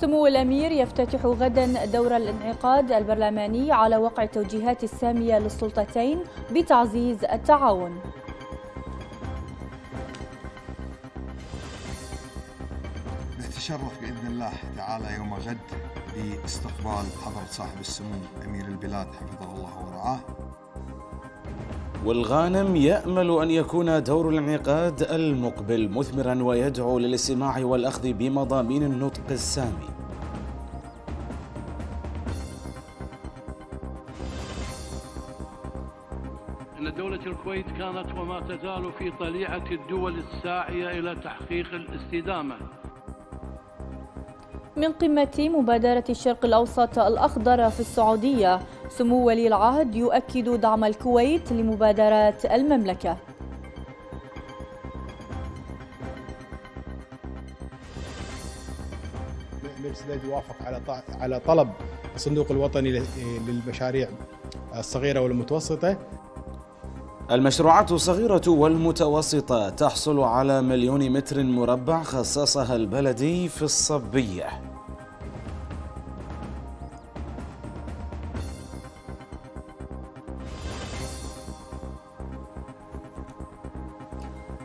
سمو الأمير يفتتح غدا دور الانعقاد البرلماني على وقع التوجيهات السامية للسلطتين بتعزيز التعاون نتشرف بإذن الله تعالى يوم غد باستقبال حضرة صاحب السمو أمير البلاد حفظه الله ورعاه والغانم يأمل أن يكون دور الانعقاد المقبل مثمرا ويدعو للاستماع والأخذ بمضامين النطق السامي أن دولة الكويت كانت وما تزال في طليعة الدول الساعية إلى تحقيق الاستدامة من قمة مبادرة الشرق الأوسط الأخضر في السعودية سمو ولي العهد يؤكد دعم الكويت لمبادرات المملكة السداد يوافق على على طلب الصندوق الوطني للمشاريع الصغيره والمتوسطه المشروعات الصغيرة والمتوسطة تحصل على مليون متر مربع خصصها البلدي في الصبية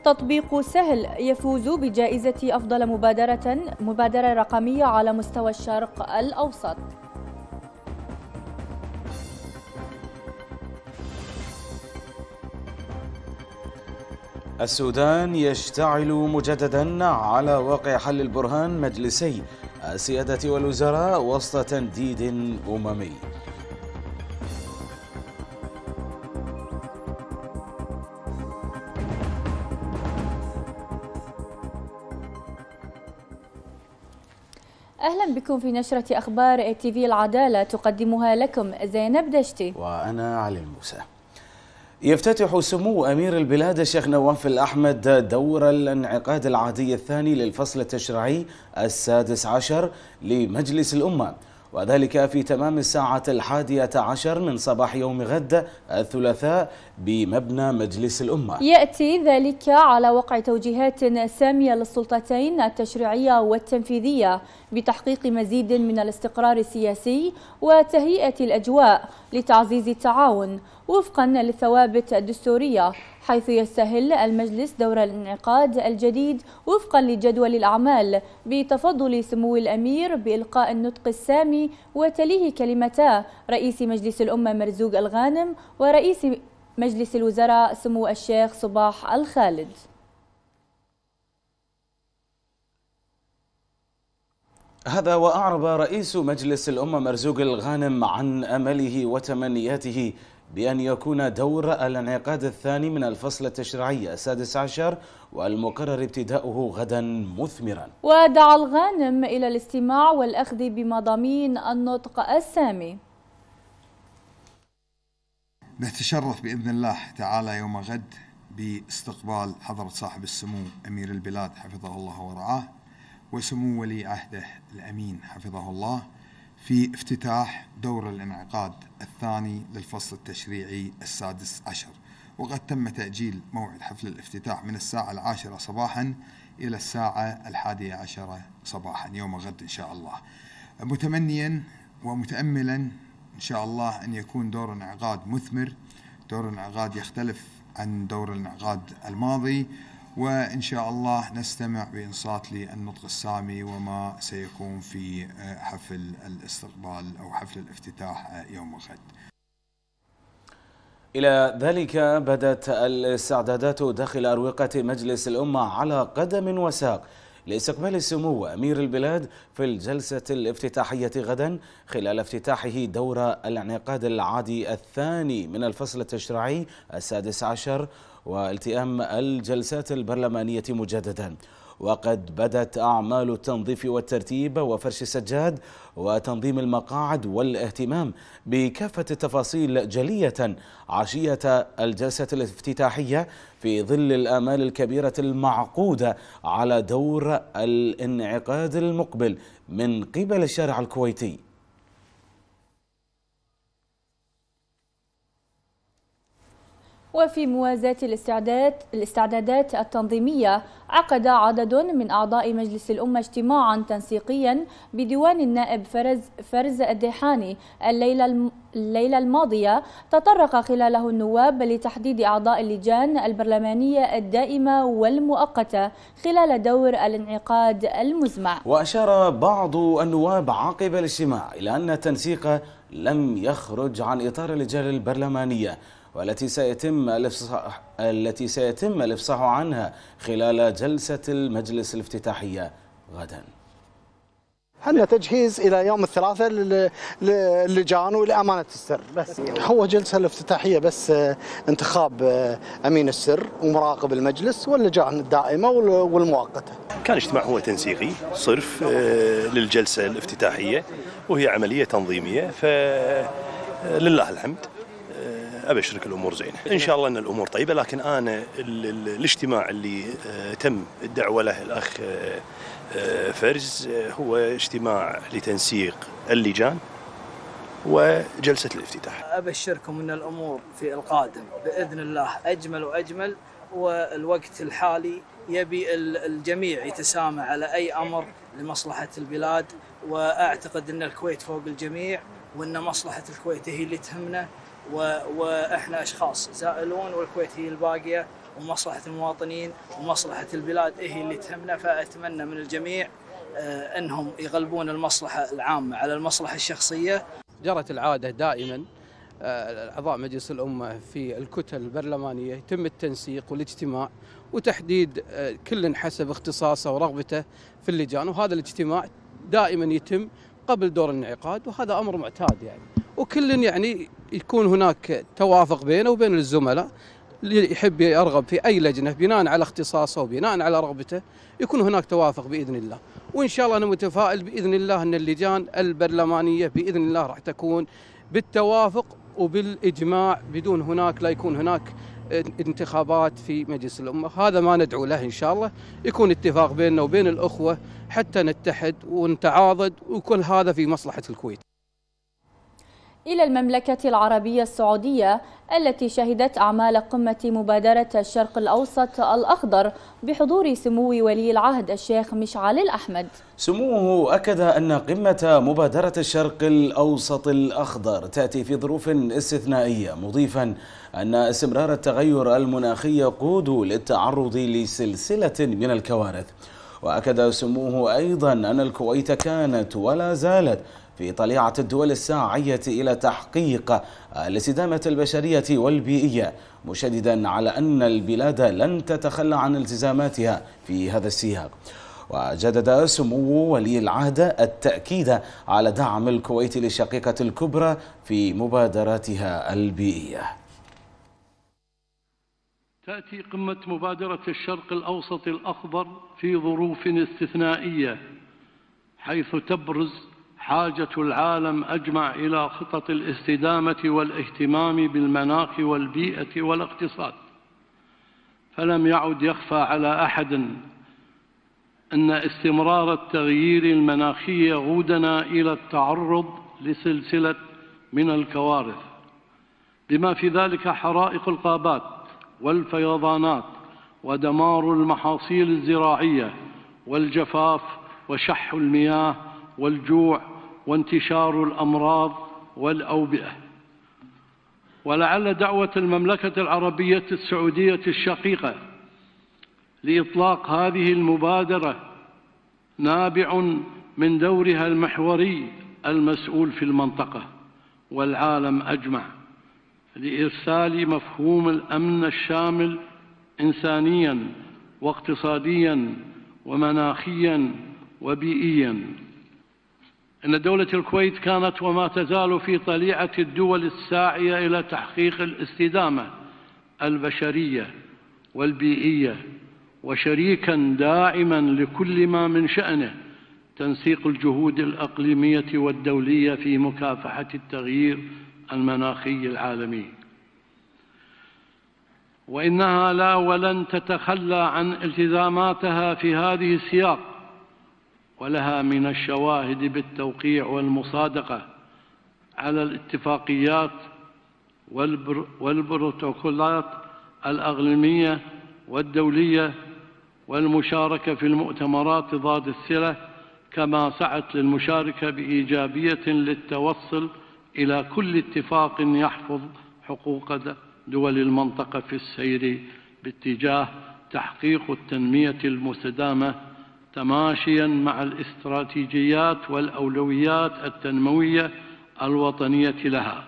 تطبيق سهل يفوز بجائزة أفضل مبادرة مبادرة رقمية على مستوى الشرق الأوسط السودان يشتعل مجددا على واقع حل البرهان مجلسي السيادة والوزراء وسط تنديد أممي اهلا بكم في نشره اخبار تي في العداله تقدمها لكم زينب دشتي وانا علي الموسى يفتتح سمو أمير البلاد الشيخ نواف الأحمد دور الانعقاد العادي الثاني للفصل التشريعي السادس عشر لمجلس الأمة وذلك في تمام الساعة الحادية عشر من صباح يوم غد الثلاثاء بمبنى مجلس الأمة يأتي ذلك على وقع توجيهات سامية للسلطتين التشريعية والتنفيذية بتحقيق مزيد من الاستقرار السياسي وتهيئة الأجواء لتعزيز التعاون وفقا للثوابت الدستورية حيث يستهل المجلس دور الانعقاد الجديد وفقا لجدول الأعمال بتفضل سمو الأمير بإلقاء النطق السامي وتليه كلمتا رئيس مجلس الأمة مرزوق الغانم ورئيس مجلس الوزراء سمو الشيخ صباح الخالد هذا وأعرب رئيس مجلس الأمة مرزوق الغانم عن أمله وتمنياته بأن يكون دور الانعقاد الثاني من الفصل التشريعي السادس عشر والمقرر ابتداؤه غدا مثمرا ودعا الغانم إلى الاستماع والأخذ بمضامين النطق السامي نتشرف بإذن الله تعالى يوم غد باستقبال حضرة صاحب السمو أمير البلاد حفظه الله ورعاه وسمو ولي عهده الأمين حفظه الله في افتتاح دور الانعقاد الثاني للفصل التشريعي السادس عشر وقد تم تأجيل موعد حفل الافتتاح من الساعة العاشرة صباحا إلى الساعة الحادية عشرة صباحا يوم غد إن شاء الله متمنيا ومتأملا إن شاء الله أن يكون دور انعقاد مثمر دور انعقاد يختلف عن دور الانعقاد الماضي وإن شاء الله نستمع بإنصات للنطق السامي وما سيكون في آه، حفل الاستقبال أو حفل الافتتاح آه، يوم الغد إلى ذلك بدت الاستعدادات داخل أروقة مجلس الأمة على قدم وساق لاستقبال سمو أمير البلاد في الجلسة الافتتاحية غدا خلال افتتاحه دور الانعقاد العادي الثاني من الفصل التشريعي السادس عشر والتئام الجلسات البرلمانية مجددا وقد بدت أعمال التنظيف والترتيب وفرش السجاد وتنظيم المقاعد والاهتمام بكافة التفاصيل جلية عشية الجلسة الافتتاحية في ظل الآمال الكبيرة المعقودة على دور الانعقاد المقبل من قبل الشارع الكويتي وفي موازاة الاستعداد الاستعدادات التنظيمية عقد عدد من أعضاء مجلس الأمة اجتماعا تنسيقيا بديوان النائب فرز, فرز الديحاني الليلة, الليلة الماضية تطرق خلاله النواب لتحديد أعضاء اللجان البرلمانية الدائمة والمؤقتة خلال دور الانعقاد المزمع وأشار بعض النواب عقب الاجتماع إلى أن التنسيق لم يخرج عن إطار اللجان البرلمانية والتي سيتم الافصاح التي سيتم الافصاح عنها خلال جلسة المجلس الافتتاحية غداً احنا تجهيز الى يوم الثلاثاء للجان ولامانه السر بس هو جلسه الافتتاحيه بس آه، انتخاب آه، امين السر ومراقب المجلس واللجان الدائمه والمؤقته. كان اجتماع هو تنسيقي صرف آه، للجلسه الافتتاحيه وهي عمليه تنظيميه فلله الحمد ابشرك الامور زينه ان شاء الله ان الامور طيبه لكن انا الاجتماع اللي آه، تم الدعوه له الاخ آه، آه، فرز هو اجتماع لتنسيق اللجان وجلسة الافتتاح أبشركم أن الأمور في القادم بإذن الله أجمل وأجمل والوقت الحالي يبي الجميع يتسامى على أي أمر لمصلحة البلاد وأعتقد أن الكويت فوق الجميع وأن مصلحة الكويت هي اللي تهمنا و... واحنا اشخاص زائلون والكويت هي الباقيه ومصلحه المواطنين ومصلحه البلاد هي اللي تهمنا فاتمنى من الجميع آه، انهم يغلبون المصلحه العامه على المصلحه الشخصيه. جرت العاده دائما آه، اعضاء مجلس الامه في الكتل البرلمانيه يتم التنسيق والاجتماع وتحديد آه، كل حسب اختصاصه ورغبته في اللجان وهذا الاجتماع دائما يتم قبل دور الانعقاد وهذا امر معتاد يعني وكل يعني يكون هناك توافق بينه وبين الزملاء اللي يحب يرغب في اي لجنه بناء على اختصاصه وبناء على رغبته يكون هناك توافق باذن الله، وان شاء الله انا متفائل باذن الله ان اللجان البرلمانيه باذن الله راح تكون بالتوافق وبالاجماع بدون هناك لا يكون هناك آه، انتخابات في مجلس الامه، هذا ما ندعو له ان شاء الله، يكون اتفاق بيننا وبين الاخوه حتى نتحد ونتعاضد وكل هذا في مصلحه الكويت. إلى المملكة العربية السعودية التي شهدت أعمال قمة مبادرة الشرق الأوسط الأخضر بحضور سمو ولي العهد الشيخ مشعل الأحمد سموه أكد أن قمة مبادرة الشرق الأوسط الأخضر تأتي في ظروف استثنائية مضيفا أن استمرار التغير المناخي يقود للتعرض لسلسلة من الكوارث وأكد سموه أيضا أن الكويت كانت ولا زالت في طليعة الدول الساعية إلى تحقيق الاستدامة البشرية والبيئية مشددا على أن البلاد لن تتخلى عن التزاماتها في هذا السياق وجدد سمو ولي العهد التأكيد على دعم الكويت للشقيقة الكبرى في مبادراتها البيئية تأتي قمة مبادرة الشرق الأوسط الأخضر في ظروف استثنائية حيث تبرز حاجة العالم أجمع إلى خطط الاستدامة والاهتمام بالمناخ والبيئة والاقتصاد فلم يعد يخفى على أحد أن استمرار التغيير المناخي يغودنا إلى التعرض لسلسلة من الكوارث بما في ذلك حرائق الغابات والفيضانات ودمار المحاصيل الزراعية والجفاف وشح المياه والجوع وانتشار الأمراض والأوبئة ولعل دعوة المملكة العربية السعودية الشقيقة لإطلاق هذه المبادرة نابع من دورها المحوري المسؤول في المنطقة والعالم أجمع لإرسال مفهوم الأمن الشامل إنسانياً واقتصادياً ومناخياً وبيئياً أن دولة الكويت كانت وما تزال في طليعة الدول الساعية إلى تحقيق الاستدامة البشرية والبيئية وشريكا داعما لكل ما من شأنه تنسيق الجهود الأقليمية والدولية في مكافحة التغيير المناخي العالمي وإنها لا ولن تتخلى عن التزاماتها في هذه السياق ولها من الشواهد بالتوقيع والمصادقة على الاتفاقيات والبروتوكولات الأغلمية والدولية والمشاركة في المؤتمرات ضاد السلة كما سعت للمشاركة بإيجابية للتوصل إلى كل اتفاق يحفظ حقوق دول المنطقة في السير باتجاه تحقيق التنمية المستدامة تماشيا مع الاستراتيجيات والأولويات التنموية الوطنية لها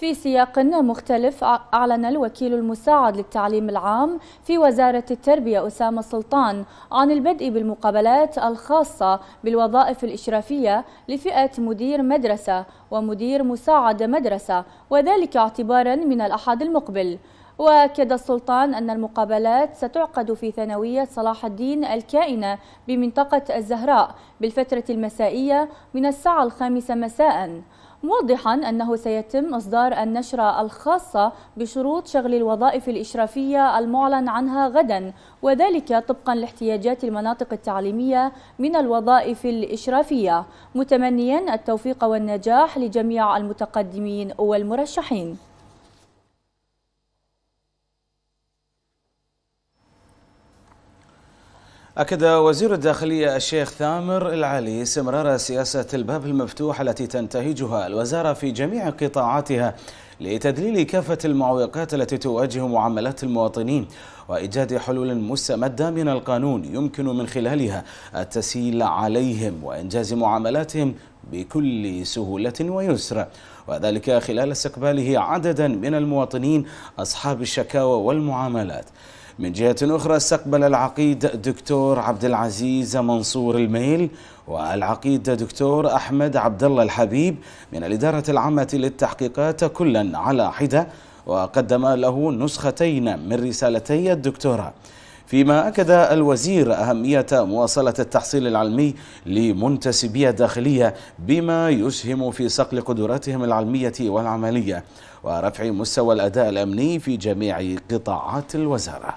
في سياق مختلف أعلن الوكيل المساعد للتعليم العام في وزارة التربية أسامة سلطان عن البدء بالمقابلات الخاصة بالوظائف الإشرافية لفئة مدير مدرسة ومدير مساعد مدرسة وذلك اعتبارا من الأحد المقبل وأكد السلطان أن المقابلات ستعقد في ثانوية صلاح الدين الكائنة بمنطقة الزهراء بالفترة المسائية من الساعة الخامسة مساءً موضحا أنه سيتم إصدار النشرة الخاصة بشروط شغل الوظائف الإشرافية المعلن عنها غدا وذلك طبقا لاحتياجات المناطق التعليمية من الوظائف الإشرافية متمنيا التوفيق والنجاح لجميع المتقدمين والمرشحين أكد وزير الداخلية الشيخ ثامر العلي استمرار سياسة الباب المفتوح التي تنتهجها الوزارة في جميع قطاعاتها لتدليل كافة المعوقات التي تواجه معاملات المواطنين وإيجاد حلول مستمدة من القانون يمكن من خلالها التسهيل عليهم وإنجاز معاملاتهم بكل سهولة ويسر وذلك خلال استقباله عددا من المواطنين أصحاب الشكاوى والمعاملات من جهة أخرى استقبل العقيد دكتور عبد العزيز منصور الميل والعقيد دكتور أحمد عبد الله الحبيب من الإدارة العامة للتحقيقات كلا على حدة وقدم له نسختين من رسالتي الدكتوراه فيما أكد الوزير أهمية مواصلة التحصيل العلمي لمنتسبي الداخلية بما يسهم في صقل قدراتهم العلمية والعملية ورفع مستوى الأداء الأمني في جميع قطاعات الوزارة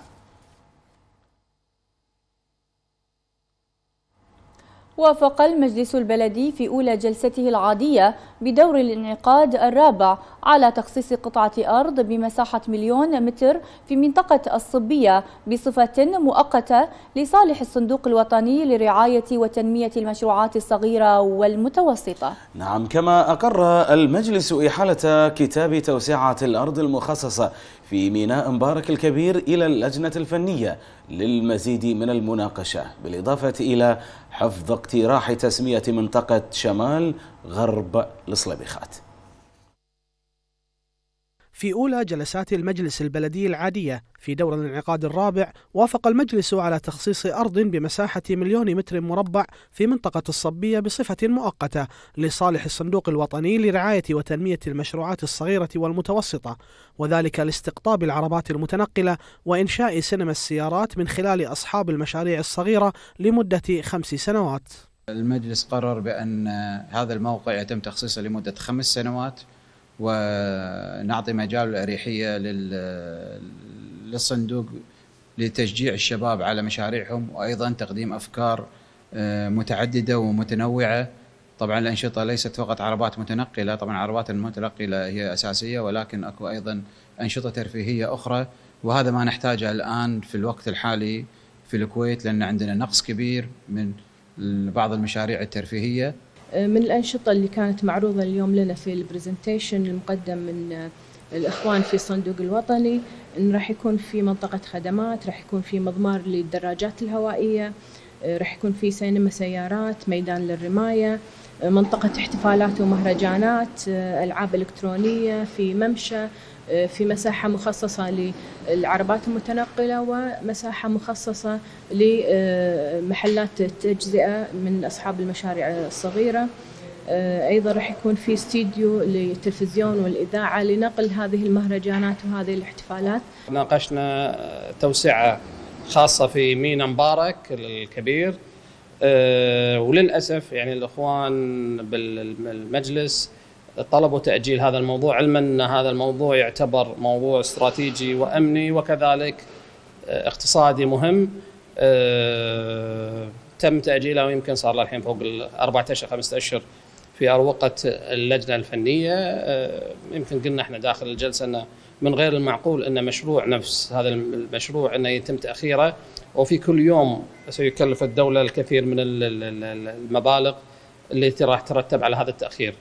وافق المجلس البلدي في أولى جلسته العادية بدور الانعقاد الرابع على تخصيص قطعة أرض بمساحة مليون متر في منطقة الصبية بصفة مؤقتة لصالح الصندوق الوطني لرعاية وتنمية المشروعات الصغيرة والمتوسطة نعم كما أقر المجلس إحالة كتاب توسعة الأرض المخصصة في ميناء مبارك الكبير إلى اللجنة الفنية للمزيد من المناقشة بالإضافة إلى حفظ اقتراح تسمية منطقة شمال غرب الصليبيخات في أولى جلسات المجلس البلدي العادية في دور الانعقاد الرابع وافق المجلس على تخصيص أرض بمساحة مليون متر مربع في منطقة الصبية بصفة مؤقتة لصالح الصندوق الوطني لرعاية وتنمية المشروعات الصغيرة والمتوسطة وذلك لاستقطاب العربات المتنقلة وإنشاء سينما السيارات من خلال أصحاب المشاريع الصغيرة لمدة خمس سنوات المجلس قرر بأن هذا الموقع يتم تخصيصه لمدة خمس سنوات ونعطي مجال الأريحية للصندوق لتشجيع الشباب على مشاريعهم وأيضا تقديم أفكار آه، متعددة ومتنوعة طبعا الأنشطة ليست فقط عربات متنقلة طبعا عربات المتنقلة هي أساسية ولكن أكو أيضا أنشطة ترفيهية أخرى وهذا ما نحتاجه الآن في الوقت الحالي في الكويت لأن عندنا نقص كبير من بعض المشاريع الترفيهية آه، من الأنشطة اللي كانت معروضة اليوم لنا في البرزنتيشن المقدم من آه، الإخوان في الصندوق الوطني إن راح يكون في منطقة خدمات راح يكون في مضمار للدراجات الهوائية آه، راح يكون في سينما سيارات ميدان للرماية منطقة احتفالات ومهرجانات آه، ألعاب إلكترونية في ممشى آه، في مساحة مخصصة للعربات المتنقلة ومساحة مخصصة لمحلات التجزئة من أصحاب المشاريع الصغيرة آه، أيضا راح يكون في استديو للتلفزيون والإذاعة لنقل هذه المهرجانات وهذه الاحتفالات ناقشنا توسعة خاصة في مينا مبارك الكبير آه، وللاسف يعني الاخوان بالمجلس طلبوا تاجيل هذا الموضوع علما ان هذا الموضوع يعتبر موضوع استراتيجي وامني وكذلك آه، اقتصادي مهم آه، تم تاجيله ويمكن صار له الحين فوق الاربع اشهر خمسة اشهر في اروقه اللجنه الفنيه يمكن قلنا احنا داخل الجلسه انه من غير المعقول ان مشروع نفس هذا المشروع انه يتم تاخيره وفي كل يوم سيكلف الدوله الكثير من المبالغ التي راح ترتب على هذا التاخير.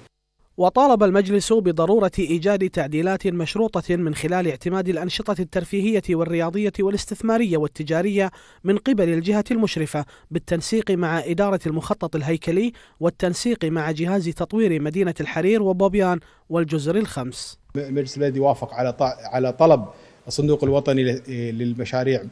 وطالب المجلس بضرورة إيجاد تعديلات مشروطة من خلال اعتماد الأنشطة الترفيهية والرياضية والاستثمارية والتجارية من قبل الجهة المشرفة بالتنسيق مع إدارة المخطط الهيكلي والتنسيق مع جهاز تطوير مدينة الحرير وبوبيان والجزر الخمس مجلس البلد وافق على على طلب الصندوق الوطني للمشاريع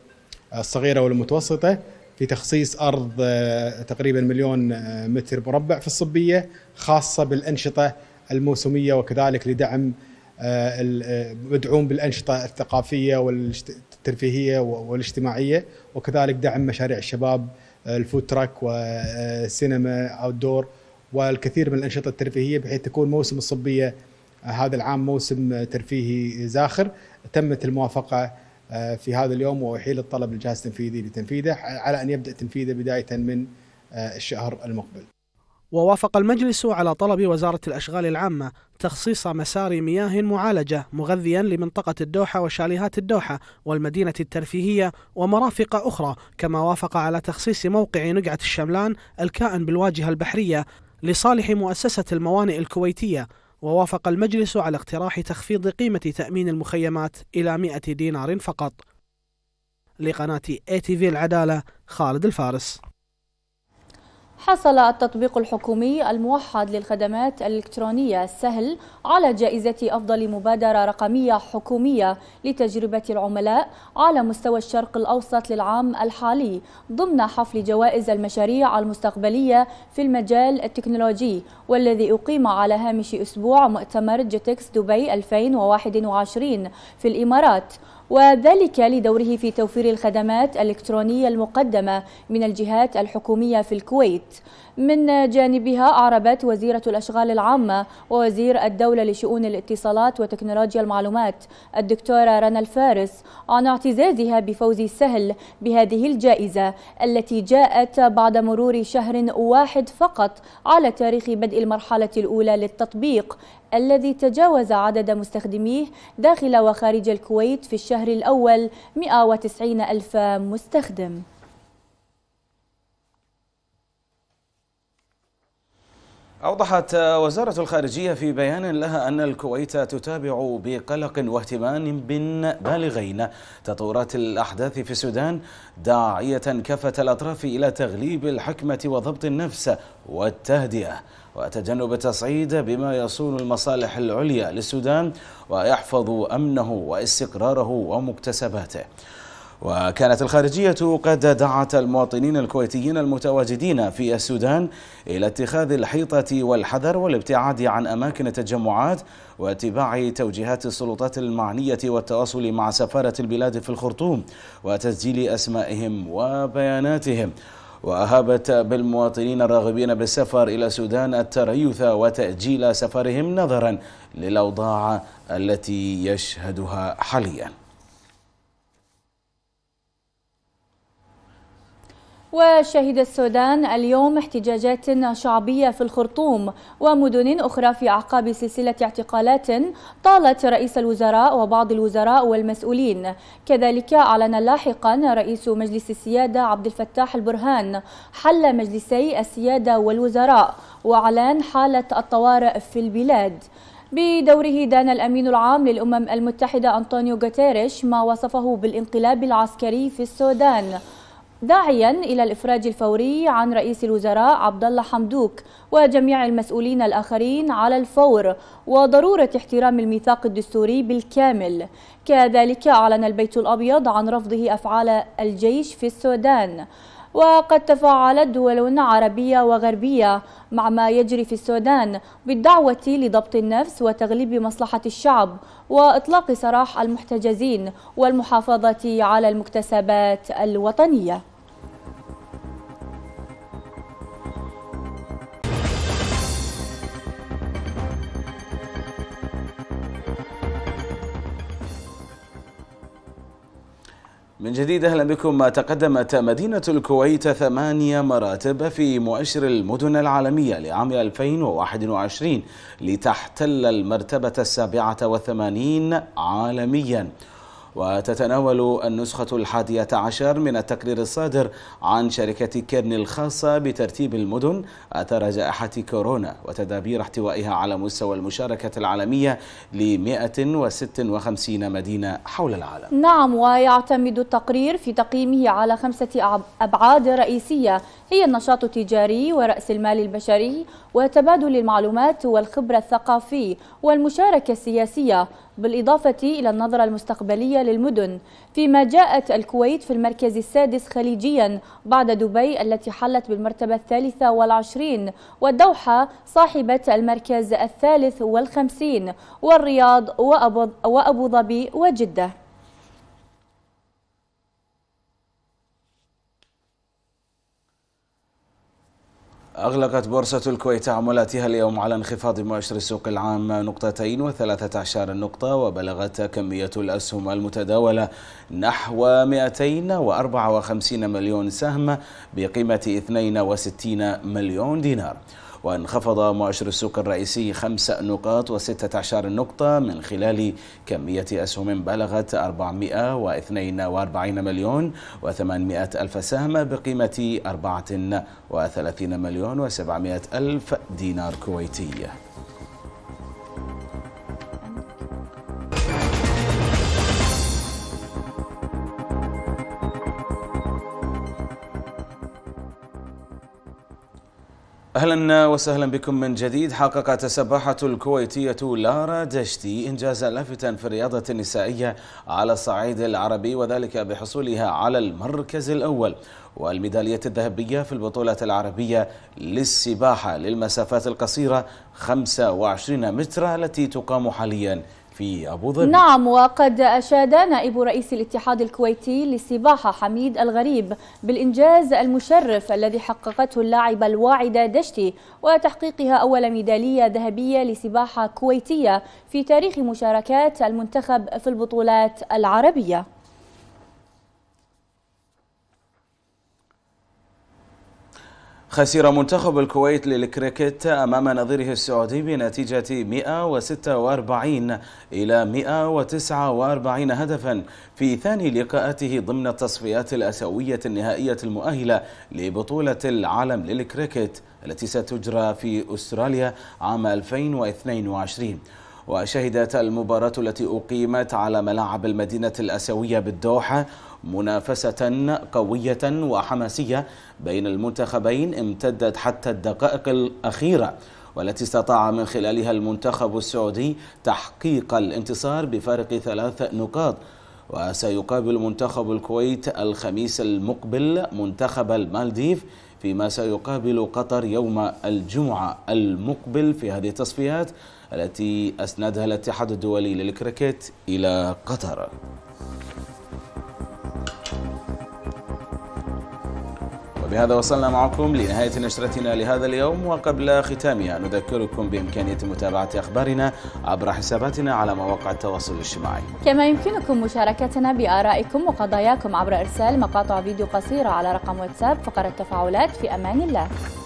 الصغيره والمتوسطه في تخصيص ارض آه، تقريبا مليون آه، متر مربع في الصبيه خاصه بالانشطه الموسميه وكذلك لدعم آه، مدعوم بالانشطه الثقافيه والترفيهيه والاجتماعيه وكذلك دعم مشاريع الشباب الفود تراك والسينما اوت دور والكثير من الانشطه الترفيهيه بحيث تكون موسم الصبيه هذا العام موسم ترفيهي زاخر تمت الموافقة آه، في هذا اليوم وحيل الطلب للجهاز التنفيذي لتنفيذه على أن يبدأ تنفيذه بداية من آه، الشهر المقبل ووافق المجلس على طلب وزارة الأشغال العامة تخصيص مسار مياه معالجة مغذيا لمنطقة الدوحة وشاليهات الدوحة والمدينة الترفيهية ومرافق أخرى كما وافق على تخصيص موقع نقعة الشملان الكائن بالواجهة البحرية لصالح مؤسسة الموانئ الكويتية ووافق المجلس على اقتراح تخفيض قيمة تأمين المخيمات إلى 100 دينار فقط لقناة اي تي في العدالة خالد الفارس حصل التطبيق الحكومي الموحد للخدمات الإلكترونية السهل على جائزة أفضل مبادرة رقمية حكومية لتجربة العملاء على مستوى الشرق الأوسط للعام الحالي ضمن حفل جوائز المشاريع المستقبلية في المجال التكنولوجي والذي أقيم على هامش أسبوع مؤتمر جيتكس دبي 2021 في الإمارات وذلك لدوره في توفير الخدمات الإلكترونية المقدمة من الجهات الحكومية في الكويت من جانبها أعربت وزيرة الأشغال العامة ووزير الدولة لشؤون الاتصالات وتكنولوجيا المعلومات الدكتورة رنا الفارس عن اعتزازها بفوز السهل بهذه الجائزة التي جاءت بعد مرور شهر واحد فقط على تاريخ بدء المرحلة الأولى للتطبيق الذي تجاوز عدد مستخدميه داخل وخارج الكويت في الشهر الأول 190 ألف مستخدم أوضحت وزارة الخارجية في بيان لها أن الكويت تتابع بقلق واهتمام بالغين تطورات الأحداث في السودان داعية كافة الأطراف إلى تغليب الحكمة وضبط النفس والتهدئة وتجنب التصعيد بما يصون المصالح العليا للسودان ويحفظ أمنه واستقراره ومكتسباته وكانت الخارجية قد دعت المواطنين الكويتيين المتواجدين في السودان إلى اتخاذ الحيطة والحذر والابتعاد عن أماكن التجمعات واتباع توجيهات السلطات المعنية والتواصل مع سفارة البلاد في الخرطوم وتسجيل أسمائهم وبياناتهم وأهابت بالمواطنين الراغبين بالسفر إلى السودان التريث وتأجيل سفرهم نظرا للأوضاع التي يشهدها حالياً وشهد السودان اليوم احتجاجات شعبية في الخرطوم ومدن أخرى في أعقاب سلسلة اعتقالات طالت رئيس الوزراء وبعض الوزراء والمسؤولين كذلك أعلن لاحقا رئيس مجلس السيادة عبد الفتاح البرهان حل مجلسي السيادة والوزراء وأعلان حالة الطوارئ في البلاد بدوره دان الأمين العام للأمم المتحدة أنطونيو غوتيريش ما وصفه بالانقلاب العسكري في السودان داعيا إلى الإفراج الفوري عن رئيس الوزراء عبد الله حمدوك وجميع المسؤولين الآخرين على الفور وضرورة احترام الميثاق الدستوري بالكامل كذلك أعلن البيت الأبيض عن رفضه أفعال الجيش في السودان وقد تفاعلت دول عربية وغربية مع ما يجري في السودان بالدعوة لضبط النفس وتغليب مصلحة الشعب وإطلاق سراح المحتجزين والمحافظة على المكتسبات الوطنية جديد أهلا بكم ما تقدمت مدينة الكويت ثمانية مراتب في مؤشر المدن العالمية لعام 2021 لتحتل المرتبة السابعة والثمانين عالمياً وتتناول النسخة الحادية عشر من التقرير الصادر عن شركة كيرن الخاصة بترتيب المدن أثر جائحة كورونا وتدابير احتوائها على مستوى المشاركة العالمية ل 156 مدينة حول العالم نعم ويعتمد التقرير في تقييمه على خمسة أبعاد رئيسية هي النشاط التجاري ورأس المال البشري وتبادل المعلومات والخبرة الثقافي والمشاركة السياسية بالإضافة إلى النظرة المستقبلية للمدن فيما جاءت الكويت في المركز السادس خليجيا بعد دبي التي حلت بالمرتبة الثالثة والعشرين والدوحة صاحبة المركز الثالث والخمسين والرياض وأبو ظبي وجدة أغلقت بورصة الكويت تعاملاتها اليوم على انخفاض مؤشر السوق العام نقطتين وثلاثة عشر نقطة وبلغت كمية الأسهم المتداولة نحو 254 مليون سهم بقيمة 62 مليون دينار وانخفض مؤشر السوق الرئيسي خمس نقاط وستة عشر نقطة من خلال كمية أسهم بلغت 442 مليون و800 ألف سهم بقيمة 34 مليون و700 ألف دينار كويتي اهلا وسهلا بكم من جديد حققت السباحه الكويتيه لارا دشتي انجازا لافتا في الرياضه النسائيه على الصعيد العربي وذلك بحصولها على المركز الاول والميداليه الذهبيه في البطوله العربيه للسباحه للمسافات القصيره 25 متر التي تقام حاليا في أبو ظبي نعم وقد أشاد نائب رئيس الاتحاد الكويتي للسباحة حميد الغريب بالإنجاز المشرف الذي حققته اللاعبة الواعدة دشتي وتحقيقها أول ميدالية ذهبية لسباحة كويتية في تاريخ مشاركات المنتخب في البطولات العربية خسر منتخب الكويت للكريكت أمام نظيره السعودي بنتيجة 146 إلى 149 هدفا في ثاني لقاءاته ضمن التصفيات الأسيوية النهائية المؤهلة لبطولة العالم للكريكت التي ستجرى في أستراليا عام 2022 وشهدت المباراة التي أقيمت على ملاعب المدينة الأسيوية بالدوحة منافسة قوية وحماسية بين المنتخبين امتدت حتى الدقائق الأخيرة والتي استطاع من خلالها المنتخب السعودي تحقيق الانتصار بفارق ثلاث نقاط وسيقابل منتخب الكويت الخميس المقبل منتخب المالديف فيما سيقابل قطر يوم الجمعة المقبل في هذه التصفيات التي أسندها الاتحاد الدولي للكريكيت إلى قطر بهذا وصلنا معكم لنهاية نشرتنا لهذا اليوم وقبل ختامها نذكركم بإمكانية متابعة أخبارنا عبر حساباتنا على مواقع التواصل الاجتماعي كما يمكنكم مشاركتنا بآرائكم وقضاياكم عبر إرسال مقاطع فيديو قصيرة على رقم واتساب فقرة تفاعلات في أمان الله